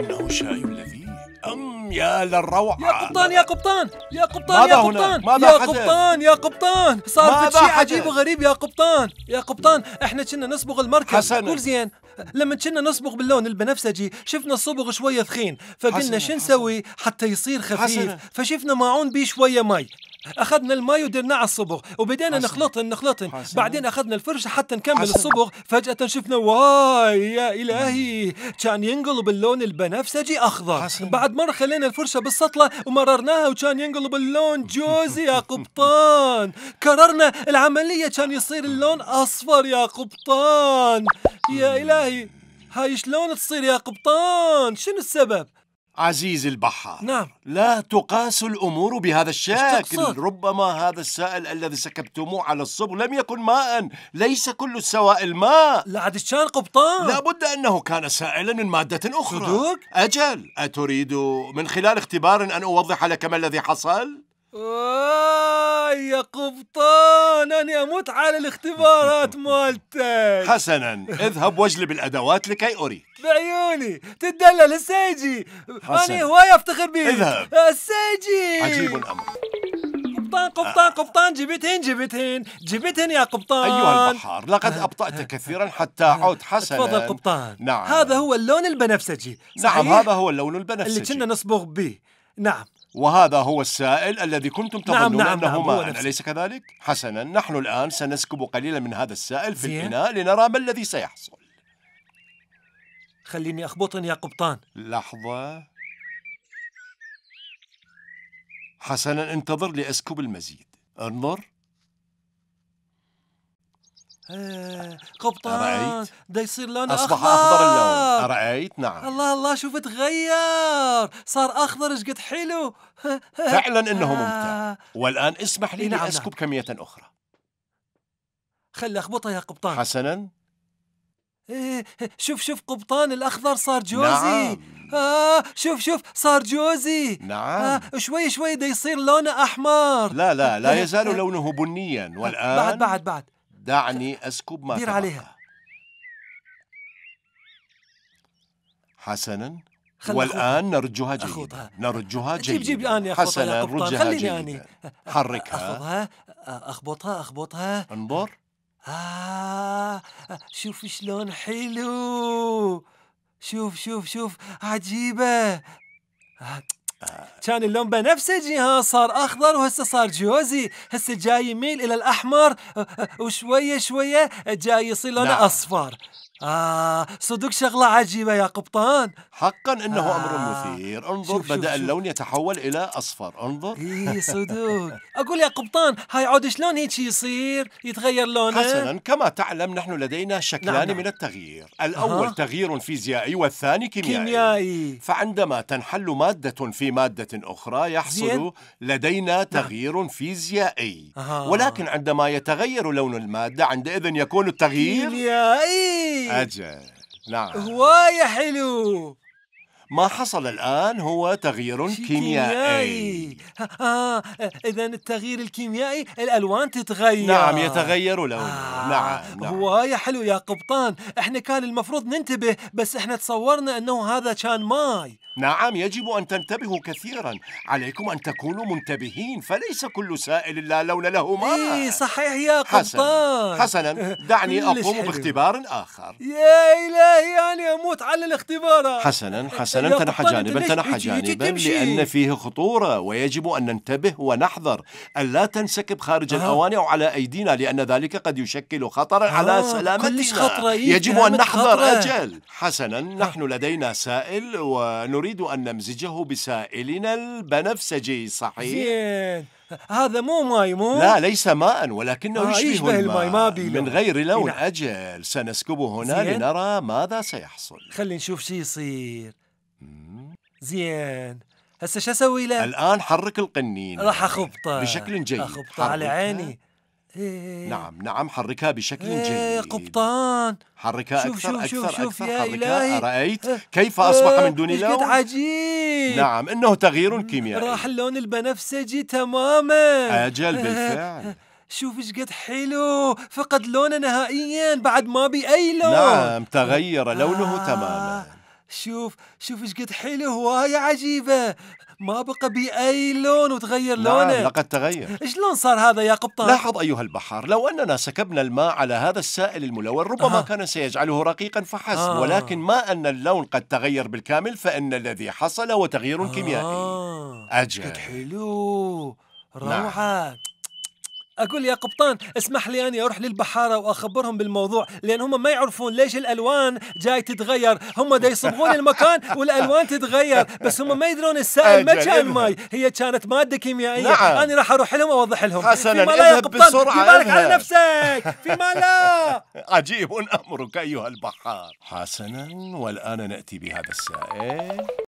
إنه شاي لذيذ أم يا للروعة يا قبطان يا قبطان يا قبطان يا قبطان ماذا يا قبطان يا قبطان صار في شيء عجيب وغريب يا قبطان يا قبطان احنا كنا نصبغ المركب حسنا كل زين لما كنا نصبغ باللون البنفسجي شفنا الصبغ شوية ثخين فقلنا شو نسوي حتى يصير خفيف حسنا. فشفنا ماعون بيه شوية مي اخذنا الماي ودرناه على الصبغ وبدينا نخلطهن نخلطهن بعدين اخذنا الفرشه حتى نكمل الصبغ فجاه شفنا واي يا الهي كان ينقلب اللون البنفسجي اخضر حسن. بعد مره خلينا الفرشه بالسطله ومررناها وكان ينقلب اللون جوزي يا قبطان كررنا العمليه كان يصير اللون اصفر يا قبطان يا الهي هاي شلون تصير يا قبطان شنو السبب عزيزي البحار نعم لا تقاس الأمور بهذا الشكل ربما هذا السائل الذي سكبتموه على الصبغ لم يكن ماء ليس كل السوائل ماء لعد الشان قبطان لابد أنه كان سائلا من مادة أخرى صدوق؟ أجل أتريد من خلال اختبار أن أوضح لك ما الذي حصل؟ آه، يا قبطان أنا أموت على الاختبارات مالتك حسنا اذهب واجلب الأدوات لكي أريك بعيوني تدلل السيجي أنا هو أفتخر بيه اذهب السيجي آه، عجيب الأمر قبطان آه. قبطان قبطان جبتهن جبتهن جبتهن يا قبطان أيها البحار لقد أبطأت كثيرا حتى عدت حسنا تفضل قبطان نعم هذا هو اللون البنفسجي نعم، صحيح؟ نعم هذا هو اللون البنفسجي اللي كنا نصبغ به نعم وهذا هو السائل الذي كنتم نعم، نعم، تظنون نعم نعم أنه نعم ماء أليس كذلك؟ حسنا نحن الآن سنسكب قليلا من هذا السائل في الإناء لنرى ما الذي سيحصل خليني اخبطني يا قبطان لحظة حسنا انتظر لأسكب المزيد انظر آه، قبطان دا يصير لونه أصبح أخضر, أخضر اللون رأيت نعم الله الله شوف تغير صار أخضر قد حلو فعلا إنه آه. ممتع والآن اسمح لي نعم أسكب نعم. كمية أخرى خلي أخبطها يا قبطان حسنا إيه، شوف شوف قبطان الأخضر صار جوزي نعم. آه شوف شوف صار جوزي نعم آه شوي شوي دا يصير لونه أحمر لا لا لا يزال لونه بنيا والآن بعد بعد بعد دعني أسكب ما دير تبقى. عليها حسنا والآن نرجها جيدا أخوضها. نرجها جيدا جيب جيب يا حسنا رجها خليني جيدا أني. حركها أخذها أخبطها أخبطها انظر آه شوف شلون حلو شوف شوف شوف عجيبة كان اللون بنفسجي ها صار اخضر وهسه صار جوزي هسه جاي يميل الى الاحمر أه، أه، وشويه شويه جاي يصير لونه نعم. اصفر آه صدق شغلة عجيبة يا قبطان حقا إنه آه أمر مثير انظر شوف بدأ شوف اللون شوف. يتحول إلى أصفر انظر إيه صدق أقول يا قبطان هاي عود شلون هيك يصير يتغير لونه حسنا كما تعلم نحن لدينا شكلان نعم. نعم. من التغيير الأول آه. تغيير فيزيائي والثاني كيميائي. كيميائي فعندما تنحل مادة في مادة أخرى يحصل زين. لدينا نعم. تغيير نعم. فيزيائي آه. ولكن عندما يتغير لون المادة عندئذ يكون التغيير كيميائي أجل نعم هواية حلو ما حصل الآن هو تغيير كيميائي آه،, آه إذا التغيير الكيميائي الألوان تتغير نعم يتغير لونه آه نعم, نعم. هواية حلو يا قبطان إحنا كان المفروض ننتبه بس إحنا تصورنا أنه هذا كان ماي نعم يجب أن تنتبهوا كثيرا عليكم أن تكونوا منتبهين فليس كل سائل لا لون له ماء إيه صحيح يا قبطان حسنا, حسنا دعني أقوم باختبار آخر يا إلهي أنا يعني أموت على الاختبارات حسنا حسنا لم تنح جانبا تنح جانبا لأن فيه خطورة ويجب أن ننتبه ونحذر ألا تنسكب خارج آه. الأواني أو على أيدينا لأن ذلك قد يشكل خطرا آه. على سلامتنا إيه؟ يجب أن نحذر أجل حسنا آه. نحن لدينا سائل ونريد أن نمزجه بسائلنا البنفسجي صحيح؟ زين هذا مو ماي مو لا ليس ماء ولكنه آه يشبه, يشبه الماء, الماء ما من غير لون أجل سنسكبه هنا زين. لنرى ماذا سيحصل خلينا نشوف شو يصير زين هسه شو اسوي له؟ الان حرك القنين راح اخبطه بشكل جيد اخبطه على عيني إيه. نعم نعم حركها بشكل إيه جيد قبطان حركها شوف أكثر شوف أكثر شوف أكثر يا حركها إلهي. أرأيت إيه. كيف أصبح من إيه. دون لون؟ عجيب نعم إنه تغيير كيميائي راح اللون البنفسجي تماما أجل إيه. بالفعل شوف ايش قد حلو فقد لونه نهائيا بعد ما بي أي لون نعم تغير لونه آه. تماما شوف شوف ايش قد حلو هواية عجيبة ما بقى بأي لون وتغير نعم لونه لقد تغير لون صار هذا يا قبطان؟ لاحظ أيها البحار لو أننا سكبنا الماء على هذا السائل الملون ربما آه. كان سيجعله رقيقا فحسب آه. ولكن ما أن اللون قد تغير بالكامل فإن الذي حصل هو تغيير آه. كيميائي أجل قد حلو نعم. روعة نعم. أقول يا قبطان اسمح لي أني أروح للبحارة وأخبرهم بالموضوع لأن هم ما يعرفون ليش الألوان جاي تتغير هم دا يصبغون المكان والألوان تتغير بس هم ما يدرون السائل ما كان ماي هي كانت مادة كيميائية نعم. أنا راح أروح لهم وأوضح لهم حسنا فيما لا يا قبطان بسرعة في بالك على نفسك فيما لا عجيب أمرك أيها البحار حسنا والآن نأتي بهذا السائل